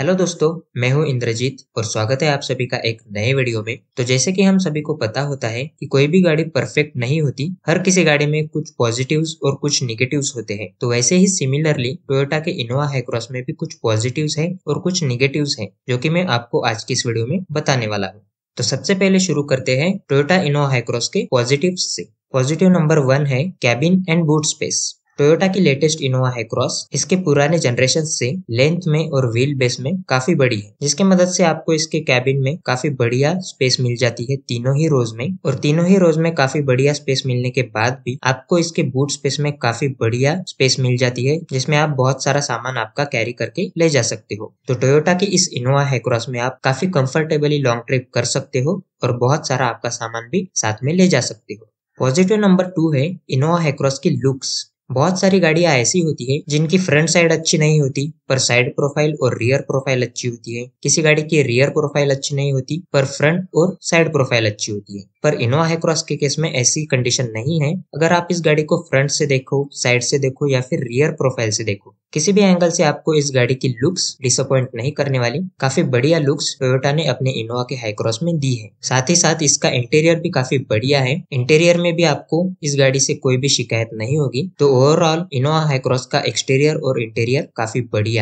hello दोस्तों मैं हूं इंद्रजीत और स्वागत है आप सभी का एक नए वीडियो में तो जैसे कि हम सभी को पता होता है कि कोई भी गाड़ी परफेक्ट नहीं होती हर किसी गाड़ी में कुछ पॉजिटिव्स और कुछ निगेटिव्स होते हैं तो वैसे ही सिमिलरली टोयोटा के इनोवा हाईक्रॉस में भी कुछ पॉजिटिव है और कुछ निगेटिव है जो की मैं आपको आज की इस वीडियो में बताने वाला हूँ तो सबसे पहले शुरू करते हैं टोयोटा इनोवा हाईक्रॉस के पॉजिटिव से पॉजिटिव नंबर वन है cabin and boot space Toyota की लेटेस्ट इनोवा है क्रॉस इसके पुराने जनरेशन से लेंथ में और व्हील बेस में काफी बड़ी है जिसके मदद से आपको इसके कैबिन में काफी बढ़िया स्पेस मिल जाती है तीनों ही रोज में और तीनों ही रोज में काफी बढ़िया स्पेस मिलने के बाद भी आपको इसके बूट स्पेस में काफी बढ़िया स्पेस मिल जाती है जिसमें आप बहुत सारा सामान आपका कैरी करके ले जा सकते हो तो टोयोटा की इस इनोवा है क्रॉस में आप काफी कंफर्टेबली लॉन्ग ट्रिप कर सकते हो और बहुत सारा आपका सामान भी साथ में ले जा सकते हो पॉजिटिव नंबर टू है इनोवा हैक्रॉस की लुक्स बहुत सारी गाड़ियां ऐसी होती है जिनकी फ्रंट साइड अच्छी नहीं होती पर साइड प्रोफाइल और रियर प्रोफाइल अच्छी होती है किसी गाड़ी की रियर प्रोफाइल अच्छी नहीं होती पर फ्रंट और साइड प्रोफाइल अच्छी होती है पर इनोवा हाईक्रॉस के केस में ऐसी कंडीशन नहीं है अगर आप इस गाड़ी को फ्रंट से देखो साइड से देखो या फिर रियर प्रोफाइल से देखो किसी भी एंगल से आपको इस गाड़ी की लुक्स डिसअपॉइंट नहीं करने वाली काफी बढ़िया लुक्स टोयोटा ने अपने इनोवा के हाईक्रॉस में दी है साथ ही साथ इसका इंटीरियर भी काफी बढ़िया है इंटीरियर में भी आपको इस गाड़ी से कोई भी शिकायत नहीं होगी तो ओवरऑल इनोवा हाईक्रॉस का एक्सटीरियर और इंटीरियर काफी बढ़िया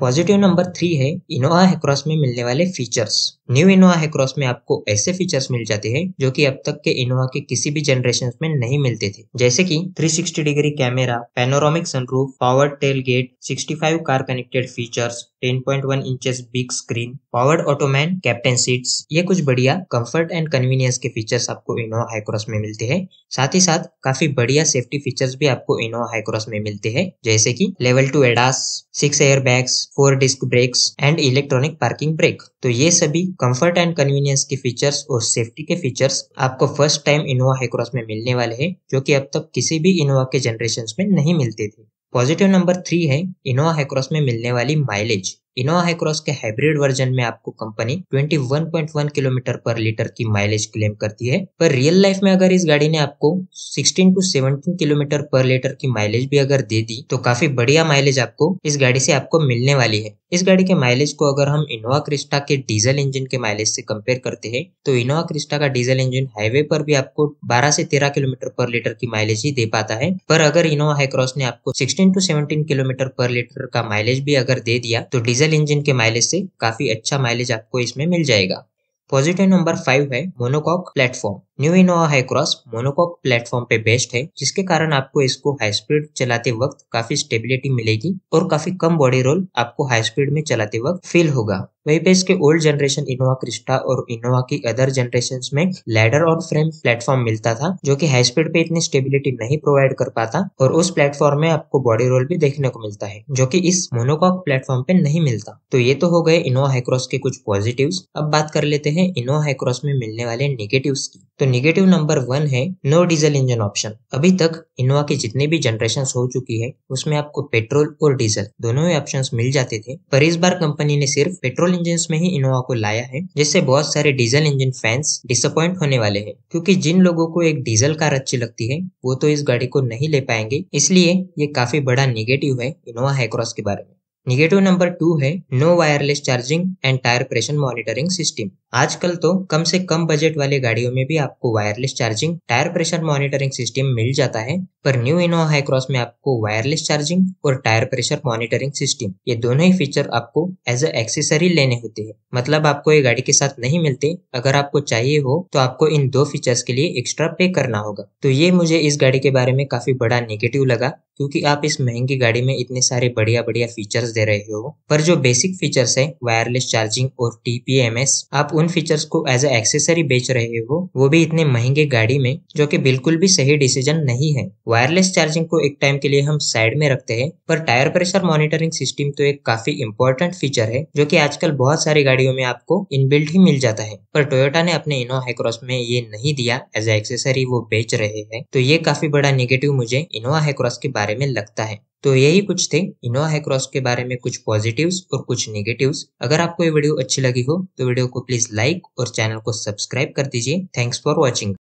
पॉजिटिव नंबर थ्री है इनोवा हेक्रॉस में मिलने वाले फीचर्स न्यू इनोवा हेक्रॉस में आपको ऐसे फीचर्स मिल जाते हैं जो कि अब तक के इनोवा के किसी भी जनरेशन में नहीं मिलते थे जैसे कि 360 degree camera panoramic sunroof power tailgate sixty car connected features 10.1 inches big screen powered ottoman captain seats ये कुछ बढ़िया कंफर्ट एंड कन्वीनियंस के फीचर्स आपको इनोवा हाईक्रॉस में मिलते हैं साथ ही साथ काफी बढ़िया सेफ्टी फीचर्स भी आपको इनोवा हाईक्रॉस में मिलते हैं जैसे कि level two ADAS six airbags four disc brakes and electronic parking brake तो ये सभी कंफर्ट एंड कन्वीनियंस के फीचर्स और सेफ्टी के फीचर्स आपको फर्स्ट टाइम इनोवा हाईक्रॉस में मिलने वाले हैं जो कि अब तक किसी भी इनोवा के जनरेशन में नहीं मिलते थे पॉजिटिव नंबर थ्री है इनोवा हाईक्रॉस में मिलने वाली माइलेज इनोवा हाईक्रॉस के हाइब्रिड वर्जन में आपको कंपनी 21.1 किलोमीटर पर लीटर की माइलेज क्लेम करती है पर रियल लाइफ में अगर इस गाड़ी ने आपको 16 टू 17 किलोमीटर पर लीटर की माइलेज भी अगर दे दी तो काफी बढ़िया माइलेज आपको इस गाड़ी से आपको मिलने वाली है इस गाड़ी के माइलेज को अगर हम इनोवा क्रिस्टा के डीजल इंजन के माइलेज से कंपेयर करते हैं तो इनोवा क्रिस्टा का डीजल इंजन हाईवे पर भी आपको 12 से 13 किलोमीटर पर लीटर की माइलेज ही दे पाता है पर अगर इनोवा हाईक्रॉस ने आपको 16 टू 17 किलोमीटर पर लीटर का माइलेज भी अगर दे दिया तो डीजल डीजल इंजन के माइलेज से काफी अच्छा माइलेज आपको इसमें मिल जाएगा पॉजिटिव नंबर फाइव है monocoque platform new Innova Hycross monocoque platform पे बेस्ड है जिसके कारण आपको इसको हाई स्पीड चलाते वक्त काफी स्टेबिलिटी मिलेगी और काफी कम बॉडी रोल आपको हाई स्पीड में चलाते वक्त फील होगा वहीं पे इसके ओल्ड जनरेशन इनोवा क्रिस्टा और इनोवा की अदर जनरेशन में लैडर और फ्रेम प्लेटफॉर्म मिलता था जो की हाई स्पीड पे इतनी स्टेबिलिटी नहीं प्रोवाइड कर पाता और उस प्लेटफॉर्म में आपको बॉडी रोल भी देखने को मिलता है जो की इस मोनोकॉक प्लेटफॉर्म पे नहीं मिलता तो ये तो हो गए इनोवा हाईक्रॉस के कुछ पॉजिटिव अब बात कर लेते हैं इनोवा हाईक्रॉस में मिलने वाले निगेटिव की तो निगेटिव नंबर वन है नो डीजल इंजन ऑप्शन अभी तक इनोवा की जितनी भी जनरेशन हो चुकी है उसमें आपको पेट्रोल और डीजल दोनों ही ऑप्शन मिल जाते थे पर इस बार कंपनी ने सिर्फ पेट्रोल इंजन में ही इनोवा को लाया है जिससे बहुत सारे डीजल इंजन फैंस डिसअपॉइंट होने वाले हैं क्योंकि जिन लोगों को एक डीजल कार अच्छी लगती है वो तो इस गाड़ी को नहीं ले पाएंगे इसलिए ये काफी बड़ा निगेटिव है इनोवा हाईक्रॉस के बारे में निगेटिव नंबर टू है no wireless charging and tyre pressure monitoring system आजकल तो कम से कम बजट वाले गाड़ियों में भी आपको wireless charging tyre pressure monitoring system मिल जाता है पर न्यू इनोवा हाई क्रॉस में आपको वायरलेस चार्जिंग और टायर प्रेशर मॉनिटरिंग सिस्टम ये दोनों ही फीचर आपको एज अ एक्सेसरी लेने होते हैं मतलब आपको ये गाड़ी के साथ नहीं मिलते अगर आपको चाहिए हो तो आपको इन दो फीचर्स के लिए एक्स्ट्रा पे करना होगा तो ये मुझे इस गाड़ी के बारे में काफी बड़ा नेगेटिव लगा क्योंकि आप इस महंगी गाड़ी में इतने सारे बढ़िया बढ़िया फीचर्स दे रहे हो पर जो बेसिक फीचर्स है वायरलेस चार्जिंग और टीपीएमएस आप उन फीचर्स को एज एक्सेसरी बेच रहे हो वो भी इतने महंगे गाड़ी में जो कि बिल्कुल भी सही डिसीजन नहीं है वायरलेस चार्जिंग को एक टाइम के लिए हम साइड में रखते हैं पर टायर प्रेशर मॉनिटरिंग सिस्टम तो एक काफी इंपॉर्टेंट फीचर है जो कि आजकल बहुत सारी गाड़ियों में आपको इनबिल्ट ही मिल जाता है पर टोयोटा ने अपने इनो हाइक्रॉस में ये नहीं दिया एज एक्सेसरी वो बेच रहे हैं तो ये काफी बड़ा निगेटिव मुझे इनोवा हैक्रॉस के बारे में लगता है तो यही कुछ थे इनोवा हैक्रॉस के बारे में कुछ पॉजिटिव्स और कुछ नेगेटिव्स अगर आपको ये वीडियो अच्छी लगी हो तो वीडियो को प्लीज लाइक और चैनल को सब्सक्राइब कर दीजिए थैंक्स फॉर वॉचिंग